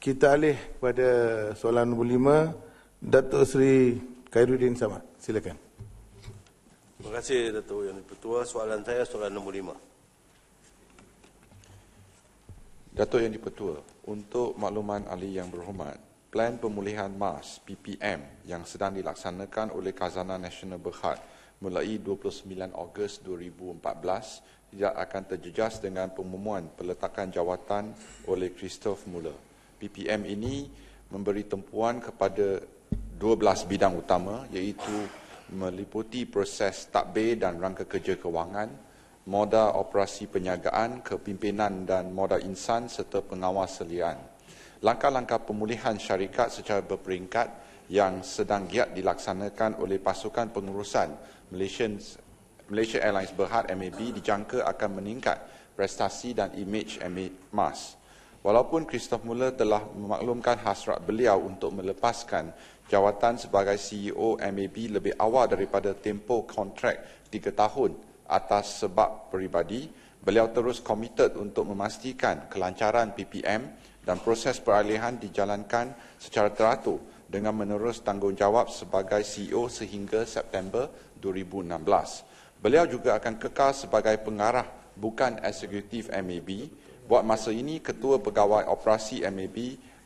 Kita alih kepada soalan nombor lima, Datuk Seri Khairuddin Samad. Silakan. Terima kasih Datuk Yang Dipertua. Soalan saya soalan nombor lima. Datuk Yang Dipertua, untuk makluman ahli yang berhormat, Plan Pemulihan MAS PPM yang sedang dilaksanakan oleh Kazanah Nasional Berhad mulai 29 Ogos 2014 tidak akan terjejas dengan pengumuman peletakan jawatan oleh Christoph Muller. PPM ini memberi tempuan kepada 12 bidang utama iaitu meliputi proses tadbir dan rangka kerja kewangan, modal operasi penyagaan, kepimpinan dan modal insan serta pengawas selian. Langkah-langkah pemulihan syarikat secara berperingkat yang sedang giat dilaksanakan oleh pasukan pengurusan Malaysian Malaysia Airlines Berhad MAB dijangka akan meningkat prestasi dan imej MAS. Walaupun Christoph Muller telah memaklumkan hasrat beliau untuk melepaskan jawatan sebagai CEO MAB lebih awal daripada tempoh kontrak 3 tahun atas sebab peribadi, beliau terus komited untuk memastikan kelancaran PPM dan proses peralihan dijalankan secara teratur dengan menerus tanggungjawab sebagai CEO sehingga September 2016. Beliau juga akan kekal sebagai pengarah bukan eksekutif MAB buat masa ini ketua pegawai operasi MAB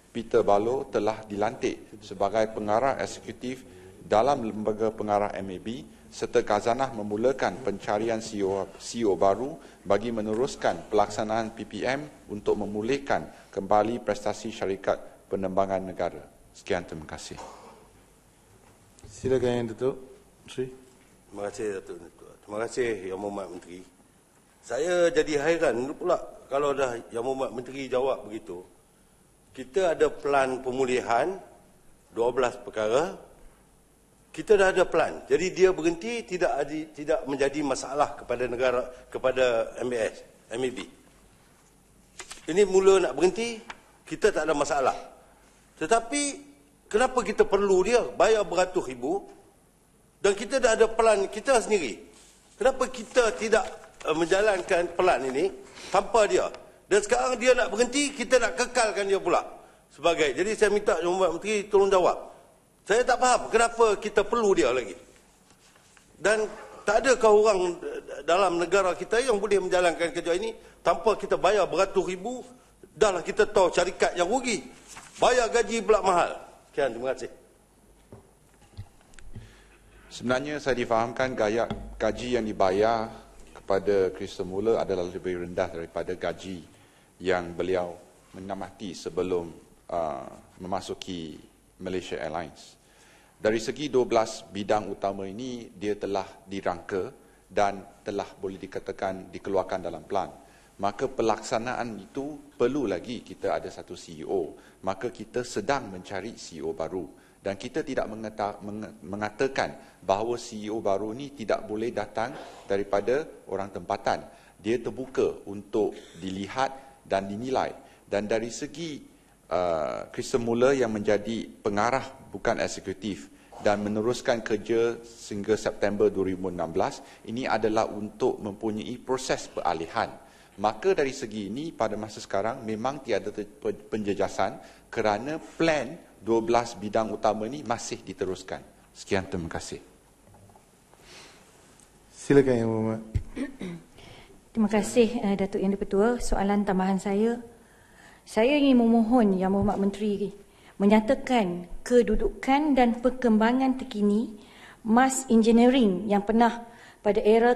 Peter Balo telah dilantik sebagai pengarah eksekutif dalam lembaga pengarah MAB serta Kazanah memulakan pencarian CEO, CEO baru bagi meneruskan pelaksanaan PPM untuk memulihkan kembali prestasi syarikat penembangan negara. Sekian terima kasih. Silakan Datuk Sri. Terima kasih Datuk Terima kasih Yang Mohd Menteri. Uh, saya jadi hairan pula kalau dah Yang Mohd Menteri jawab begitu. Kita ada pelan pemulihan 12 perkara. Kita dah ada pelan. Jadi dia berhenti tidak adi, tidak menjadi masalah kepada negara kepada MBS, MEB. Ini mula nak berhenti, kita tak ada masalah. Tetapi kenapa kita perlu dia bayar beratus ribu dan kita dah ada pelan kita sendiri. Kenapa kita tidak Eh, menjalankan pelan ini tanpa dia. Dan sekarang dia nak berhenti, kita nak kekalkan dia pula. Sebagai, jadi saya minta Jumat Menteri tolong jawab. Saya tak faham kenapa kita perlu dia lagi. Dan tak adakah orang dalam negara kita yang boleh menjalankan kerja ini tanpa kita bayar beratus ribu, dah lah kita tahu syarikat yang rugi. Bayar gaji pula mahal. Sekian, terima kasih. Sebenarnya saya difahamkan gaya gaji yang dibayar kepada Kristen Muller adalah lebih rendah daripada gaji yang beliau menamati sebelum uh, memasuki Malaysia Airlines. Dari segi 12 bidang utama ini, dia telah dirangka dan telah boleh dikatakan dikeluarkan dalam plan. Maka pelaksanaan itu perlu lagi kita ada satu CEO. Maka kita sedang mencari CEO baru dan kita tidak mengeta, mengatakan bahawa CEO baru ni tidak boleh datang daripada orang tempatan dia terbuka untuk dilihat dan dinilai dan dari segi Kristen uh, Muller yang menjadi pengarah bukan eksekutif dan meneruskan kerja sehingga September 2016 ini adalah untuk mempunyai proses peralihan maka dari segi ini pada masa sekarang memang tiada penjejasan kerana plan 12 bidang utama ni masih diteruskan. Sekian terima kasih. Silakan Yang Berhormat. terima kasih eh, Datuk Yang Dipertua. Soalan tambahan saya. Saya ingin memohon Yang Berhormat Menteri menyatakan kedudukan dan perkembangan terkini mas engineering yang pernah pada era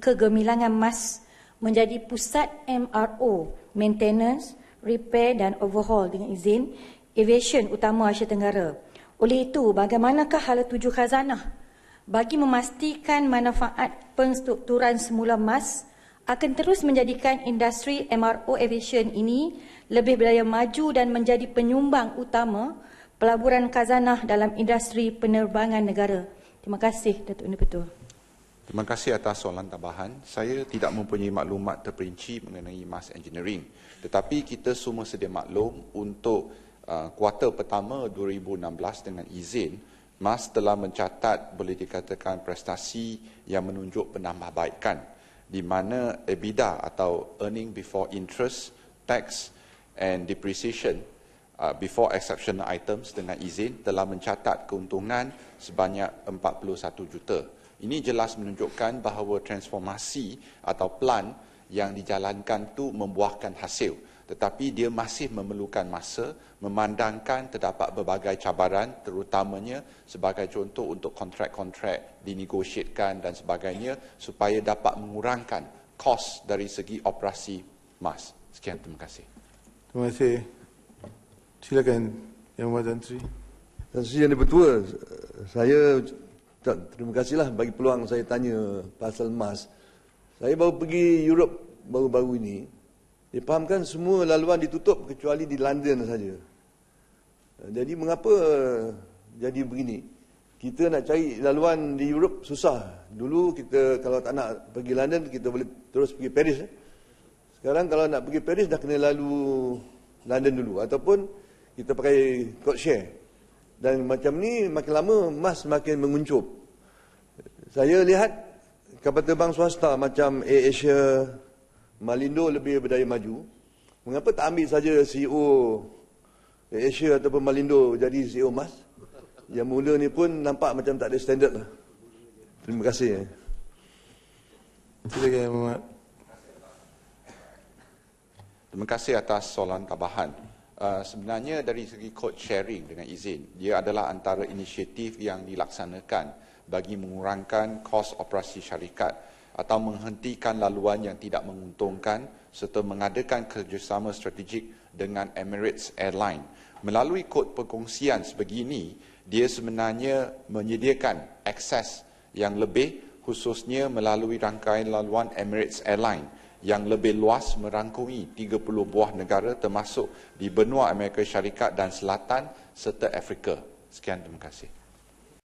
kegemilangan mas menjadi pusat MRO, maintenance, repair dan overhaul dengan izin aviation utama Asia Tenggara. Oleh itu, bagaimanakah hala tuju khazanah bagi memastikan manfaat penstrukturan semula emas akan terus menjadikan industri MRO aviation ini lebih berdaya maju dan menjadi penyumbang utama pelaburan khazanah dalam industri penerbangan negara. Terima kasih Datuk Nur Petua. Terima kasih atas soalan tambahan. Saya tidak mempunyai maklumat terperinci mengenai mass engineering. Tetapi kita semua sedia maklum untuk Ah, kuartal pertama 2016 dengan izin, MAS telah mencatat boleh dikatakan prestasi yang menunjuk penambahbaikan di mana EBITDA atau earning before interest, tax and depreciation ah, before exceptional items dengan izin telah mencatat keuntungan sebanyak 41 juta. Ini jelas menunjukkan bahawa transformasi atau plan yang dijalankan tu membuahkan hasil tetapi dia masih memerlukan masa memandangkan terdapat berbagai cabaran terutamanya sebagai contoh untuk kontrak-kontrak dinegosiatkan dan sebagainya supaya dapat mengurangkan kos dari segi operasi MAS. Sekian, terima kasih. Terima kasih. Silakan Yang Mulia Tantri. Dan sisi yang saya terima kasihlah bagi peluang saya tanya pasal MAS. Saya baru pergi Europe baru-baru ini, Dipahamkan semua laluan ditutup kecuali di London saja. Eh, jadi mengapa eh, jadi begini? Kita nak cari laluan di Europe susah. Dulu kita kalau tak nak pergi London, kita boleh terus pergi Paris. Eh. Sekarang kalau nak pergi Paris, dah kena lalu London dulu. Ataupun kita pakai code share. Dan macam ni makin lama mas makin menguncup. Saya lihat kapal terbang swasta macam Air Asia, Malindo lebih berdaya maju. Mengapa tak ambil saja CEO Asia ataupun Malindo jadi CEO Mas? Yang mula ni pun nampak macam tak ada standard lah. Terima kasih. Eh. Terima kasih atas soalan tambahan. Uh, sebenarnya dari segi code sharing dengan izin, dia adalah antara inisiatif yang dilaksanakan bagi mengurangkan kos operasi syarikat atau menghentikan laluan yang tidak menguntungkan serta mengadakan kerjasama strategik dengan Emirates Airline. Melalui kod perkongsian sebegini, dia sebenarnya menyediakan akses yang lebih khususnya melalui rangkaian laluan Emirates Airline yang lebih luas merangkumi 30 buah negara termasuk di benua Amerika Syarikat dan Selatan serta Afrika. Sekian terima kasih.